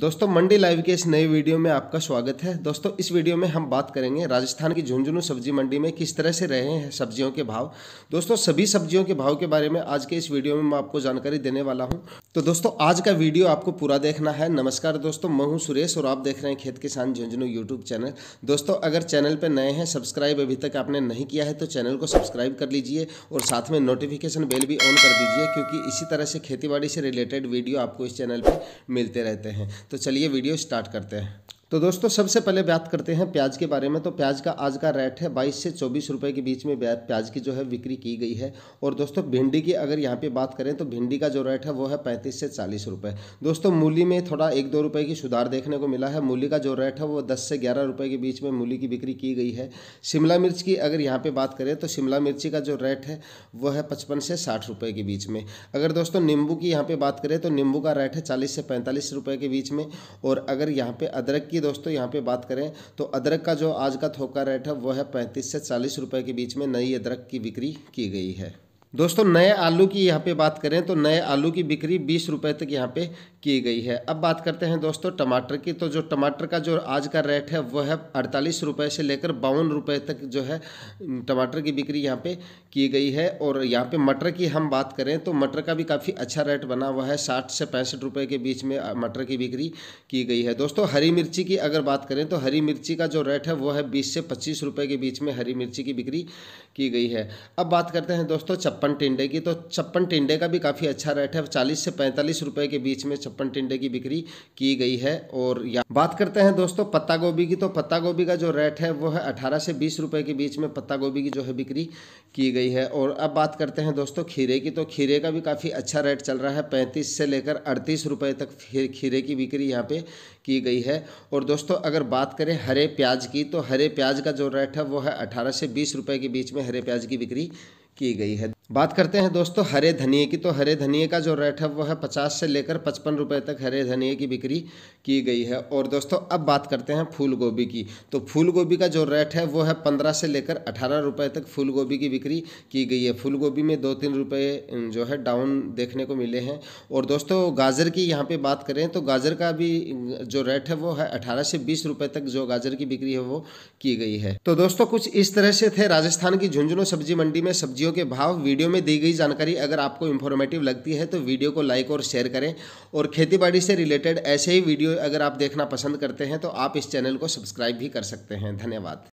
दोस्तों मंडी लाइव के इस नए वीडियो में आपका स्वागत है दोस्तों इस वीडियो में हम बात करेंगे राजस्थान की झुंझुनू सब्जी मंडी में किस तरह से रहे हैं सब्जियों के भाव दोस्तों सभी सब्जियों के भाव के बारे में आज के इस वीडियो में मैं आपको जानकारी देने वाला हूं तो दोस्तों आज का वीडियो आपको पूरा देखना है नमस्कार दोस्तों मैं हूँ सुरेश और आप देख रहे हैं खेत किसान झुंझुनू यूट्यूब चैनल दोस्तों अगर चैनल पर नए हैं सब्सक्राइब अभी तक आपने नहीं किया है तो चैनल को सब्सक्राइब कर लीजिए और साथ में नोटिफिकेशन बेल भी ऑन कर दीजिए क्योंकि इसी तरह से खेती से रिलेटेड वीडियो आपको इस चैनल पर मिलते रहते हैं तो चलिए वीडियो स्टार्ट करते हैं तो दोस्तों सबसे पहले बात करते हैं प्याज के बारे में तो प्याज का आज का रेट है 22 से 24 रुपए के बीच में प्याज की जो है बिक्री की गई है और दोस्तों भिंडी की अगर यहाँ पे बात करें तो भिंडी का जो रेट है वो है 35 से 40 रुपए दोस्तों मूली में थोड़ा एक दो रुपये की सुधार देखने को मिला है मूली का जो रेट है वो दस से ग्यारह रुपये के बीच में मूली की बिक्री की गई है शिमला मिर्च की अगर यहाँ पर बात करें तो शिमला मिर्ची का जो रेट है वो है पचपन से साठ रुपये के बीच में अगर दोस्तों नींबू की यहाँ पर बात करें तो नींबू का रेट है चालीस से पैंतालीस रुपये के बीच में और अगर यहाँ पर अदरक की दोस्तों यहाँ पे बात करें तो अदरक का जो आज का थोका रेट है वह है पैंतीस से चालीस रुपए के बीच में नई अदरक की बिक्री की गई है दोस्तों नए आलू की यहाँ पे बात करें तो नए आलू की बिक्री बीस रुपये तक यहाँ पे की गई है अब बात करते हैं दोस्तों टमाटर की तो जो टमाटर का जो आज का रेट है वह है अड़तालीस रुपये से लेकर बावन रुपये तक जो है टमाटर की बिक्री यहाँ पे की गई है और यहाँ पे मटर की हम बात करें तो मटर का भी काफ़ी अच्छा रेट बना हुआ है साठ से पैंसठ रुपये के बीच में मटर की बिक्री की गई है दोस्तों हरी मिर्ची की अगर बात करें तो हरी मिर्ची का जो रेट है वो है बीस से पच्चीस रुपये के बीच में हरी मिर्ची की बिक्री की गई है अब बात करते हैं दोस्तों चप छप्पन टिंडे की तो छप्पन टिंडे का भी काफ़ी अच्छा रेट है चालीस से पैंतालीस रुपये के बीच में छप्पन टिंडे की बिक्री की गई है और या बात करते हैं दोस्तों पत्ता गोभी की तो पत्ता गोभी का जो रेट है वो है अठारह से बीस रुपये के बीच में पत्ता गोभी की जो है बिक्री की गई है और अब बात करते हैं दोस्तों खीरे की तो खीरे का भी काफ़ी अच्छा रेट चल रहा है पैंतीस से लेकर अड़तीस रुपये तक खीरे की बिक्री यहाँ पे की गई है और दोस्तों अगर बात करें हरे प्याज की तो हरे प्याज का जो रेट है वो है अठारह से बीस रुपये के बीच में हरे प्याज की बिक्री की गई है बात करते हैं दोस्तों हरे धनिए की तो हरे धनिए का जो रेट है वह है पचास से लेकर पचपन रुपए तक हरे धनिए की बिक्री की गई है और दोस्तों अब बात करते हैं फूल गोभी की तो फूल गोभी का जो रेट है वो है पंद्रह से लेकर अठारह रुपए तक फूल गोभी की बिक्री की गई है फूल गोभी में दो तीन रुपये जो है डाउन देखने को मिले हैं और दोस्तों गाजर की यहाँ पर बात करें तो गाजर का भी जो रेट है वो है अठारह से बीस रुपये तक जो गाजर की बिक्री है वो की गई है तो दोस्तों कुछ इस तरह से थे राजस्थान की झुंझुनू सब्जी मंडी में सब्जियों के भाव वीडियो में दी गई जानकारी अगर आपको इन्फॉर्मेटिव लगती है तो वीडियो को लाइक और शेयर करें और खेती से रिलेटेड ऐसे ही वीडियो अगर आप देखना पसंद करते हैं तो आप इस चैनल को सब्सक्राइब भी कर सकते हैं धन्यवाद